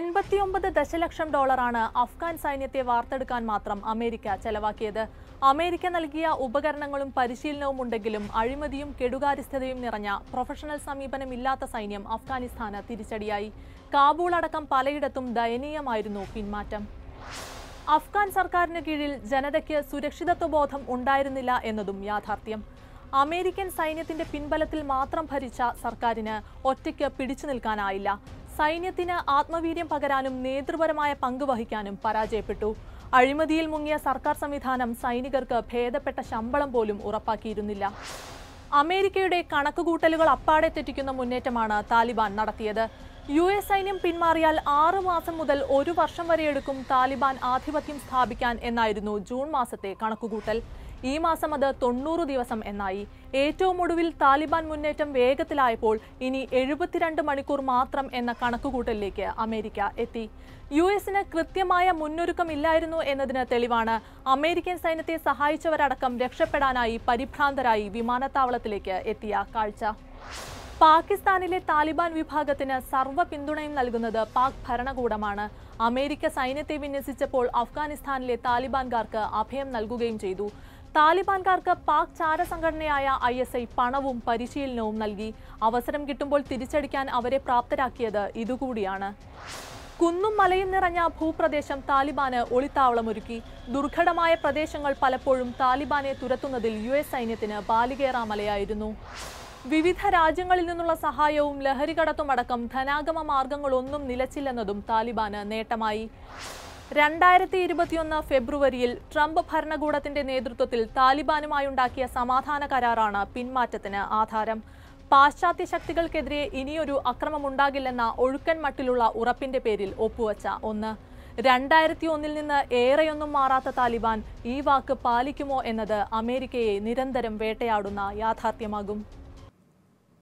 എൺപത്തിയൊമ്പത് ദശലക്ഷം ഡോളറാണ് അഫ്ഗാൻ സൈന്യത്തെ വാർത്തെടുക്കാൻ മാത്രം അമേരിക്ക ചെലവാക്കിയത് അമേരിക്ക നൽകിയ ഉപകരണങ്ങളും പരിശീലനവും ഉണ്ടെങ്കിലും അഴിമതിയും കെടുകാര്യസ്ഥതയും നിറഞ്ഞ പ്രൊഫഷണൽ സമീപനമില്ലാത്ത സൈന്യം അഫ്ഗാനിസ്ഥാന് തിരിച്ചടിയായി കാബൂൾ അടക്കം പലയിടത്തും ദയനീയമായിരുന്നു പിന്മാറ്റം അഫ്ഗാൻ സർക്കാരിന് കീഴിൽ ജനതയ്ക്ക് സുരക്ഷിതത്വ ബോധം ഉണ്ടായിരുന്നില്ല എന്നതും യാഥാർത്ഥ്യം അമേരിക്കൻ സൈന്യത്തിന്റെ പിൻബലത്തിൽ മാത്രം ഭരിച്ച സർക്കാരിന് ഒറ്റയ്ക്ക് പിടിച്ചു നിൽക്കാനായില്ല സൈന്യത്തിന് ആത്മവീര്യം പകരാനും നേതൃപരമായ പങ്ക് വഹിക്കാനും പരാജയപ്പെട്ടു അഴിമതിയിൽ മുങ്ങിയ സർക്കാർ സംവിധാനം സൈനികർക്ക് ഭേദപ്പെട്ട ശമ്പളം പോലും ഉറപ്പാക്കിയിരുന്നില്ല അമേരിക്കയുടെ കണക്കുകൂട്ടലുകൾ അപ്പാടെ തെറ്റിക്കുന്ന മുന്നേറ്റമാണ് താലിബാൻ നടത്തിയത് യു എസ് സൈന്യം പിന്മാറിയാൽ ആറു മാസം മുതൽ ഒരു വർഷം വരെയെടുക്കും താലിബാൻ ആധിപത്യം സ്ഥാപിക്കാൻ എന്നായിരുന്നു ജൂൺ മാസത്തെ കണക്കുകൂട്ടൽ ഈ മാസം അത് തൊണ്ണൂറ് ദിവസം എന്നായി ഏറ്റവും ഒടുവിൽ താലിബാൻ മുന്നേറ്റം വേഗത്തിലായപ്പോൾ ഇനി എഴുപത്തിരണ്ട് മണിക്കൂർ മാത്രം എന്ന കണക്കുകൂട്ടലിലേക്ക് അമേരിക്ക എത്തി യു എസിന് കൃത്യമായ മുന്നൊരുക്കമില്ലായിരുന്നു എന്നതിന് തെളിവാണ് അമേരിക്കൻ സൈന്യത്തെ സഹായിച്ചവരടക്കം രക്ഷപ്പെടാനായി പരിഭ്രാന്തരായി വിമാനത്താവളത്തിലേക്ക് എത്തിയ കാഴ്ച പാകിസ്ഥാനിലെ താലിബാൻ വിഭാഗത്തിന് സർവ്വ പിന്തുണയും നൽകുന്നത് പാക് ഭരണകൂടമാണ് അമേരിക്ക സൈന്യത്തെ വിന്യസിച്ചപ്പോൾ അഫ്ഗാനിസ്ഥാനിലെ താലിബാൻകാർക്ക് അഭയം നൽകുകയും ചെയ്തു താലിബാൻകാർക്ക് പാക് ചാര സംഘടനയായ ഐ എസ് ഐ പണവും പരിശീലനവും നൽകി അവസരം കിട്ടുമ്പോൾ തിരിച്ചടിക്കാൻ അവരെ പ്രാപ്തരാക്കിയത് ഇതുകൂടിയാണ് കുന്നും മലയും നിറഞ്ഞ ഭൂപ്രദേശം താലിബാന് ഒളിത്താവളമൊരുക്കി ദുർഘടമായ പ്രദേശങ്ങൾ പലപ്പോഴും താലിബാനെ തുരത്തുന്നതിൽ യു എസ് സൈന്യത്തിന് ബാലികേറാമലയായിരുന്നു വിവിധ രാജ്യങ്ങളിൽ നിന്നുള്ള സഹായവും ലഹരി കടത്തുമടക്കം ധനാഗമ മാർഗങ്ങളൊന്നും നിലച്ചില്ലെന്നതും താലിബാന് നേട്ടമായി രണ്ടായിരത്തി ഇരുപത്തിയൊന്ന് ഫെബ്രുവരിയിൽ ട്രംപ് ഭരണകൂടത്തിന്റെ നേതൃത്വത്തിൽ താലിബാനുമായുണ്ടാക്കിയ സമാധാന കരാറാണ് പിന്മാറ്റത്തിന് ആധാരം പാശ്ചാത്യ ശക്തികൾക്കെതിരെ ഇനിയൊരു അക്രമമുണ്ടാകില്ലെന്ന ഒഴുക്കൻ മട്ടിലുള്ള ഉറപ്പിന്റെ പേരിൽ ഒപ്പുവച്ച ഒന്ന് രണ്ടായിരത്തി ഒന്നിൽ നിന്ന് ഏറെയൊന്നും മാറാത്ത താലിബാൻ ഈ വാക്ക് പാലിക്കുമോ എന്നത് അമേരിക്കയെ നിരന്തരം വേട്ടയാടുന്ന യാഥാർത്ഥ്യമാകും